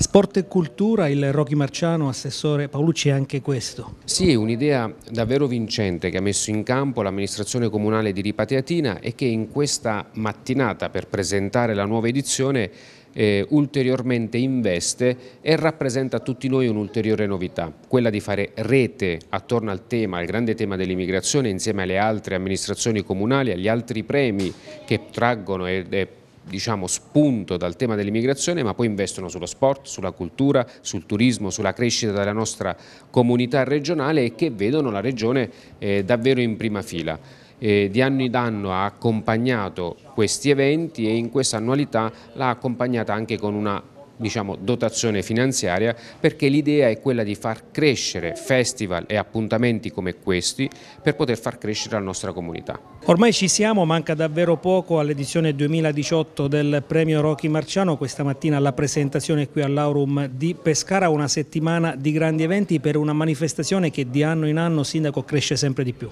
Sport e cultura, il Rocky Marciano, assessore Paolucci, è anche questo. Sì, un'idea davvero vincente che ha messo in campo l'amministrazione comunale di Ripateatina e che in questa mattinata per presentare la nuova edizione eh, ulteriormente investe e rappresenta a tutti noi un'ulteriore novità, quella di fare rete attorno al tema, al grande tema dell'immigrazione insieme alle altre amministrazioni comunali, agli altri premi che traggono e, e diciamo, spunto dal tema dell'immigrazione, ma poi investono sullo sport, sulla cultura, sul turismo, sulla crescita della nostra comunità regionale e che vedono la regione eh, davvero in prima fila. Eh, di anno in anno ha accompagnato questi eventi e in questa annualità l'ha accompagnata anche con una diciamo, dotazione finanziaria perché l'idea è quella di far crescere festival e appuntamenti come questi per poter far crescere la nostra comunità. Ormai ci siamo, manca davvero poco all'edizione 2018 del premio Rocky Marciano, questa mattina la presentazione qui all'Aurum di Pescara, una settimana di grandi eventi per una manifestazione che di anno in anno Sindaco cresce sempre di più.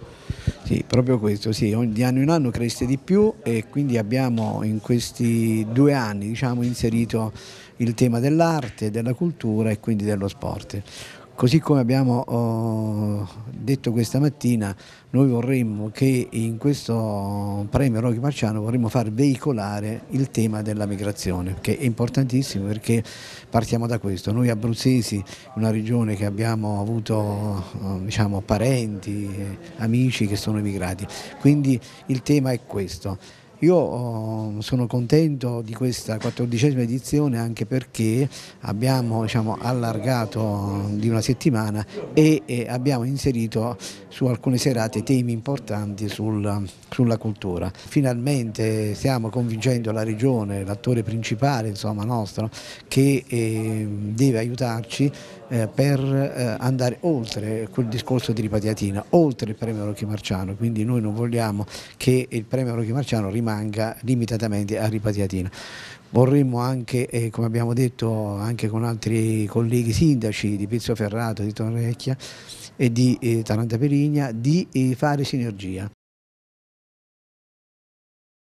Sì, proprio questo, sì, di anno in anno cresce di più e quindi abbiamo in questi due anni diciamo, inserito il tema dell'arte, della cultura e quindi dello sport. Così come abbiamo oh, detto questa mattina, noi vorremmo che in questo premio Rocchi Marciano vorremmo far veicolare il tema della migrazione, che è importantissimo perché partiamo da questo. Noi abruzzesi, una regione che abbiamo avuto oh, diciamo, parenti, eh, amici che sono emigrati, quindi il tema è questo. Io oh, sono contento di questa quattordicesima edizione anche perché abbiamo diciamo, allargato di una settimana e, abbiamo inserito su alcune serate temi importanti sul, sulla cultura. Finalmente stiamo convincendo la regione, l'attore principale insomma, nostro, che eh, deve aiutarci eh, per eh, andare oltre quel discorso di Ripatiatina, oltre il premio Rocchi Marciano, quindi noi non vogliamo che il premio Rocchi Marciano rimanga rimanga limitatamente a Ripatiatina. Vorremmo anche, eh, come abbiamo detto anche con altri colleghi sindaci di Pizzo Ferrato, di Torrecchia e di eh, Taranta Perigna, di eh, fare sinergia.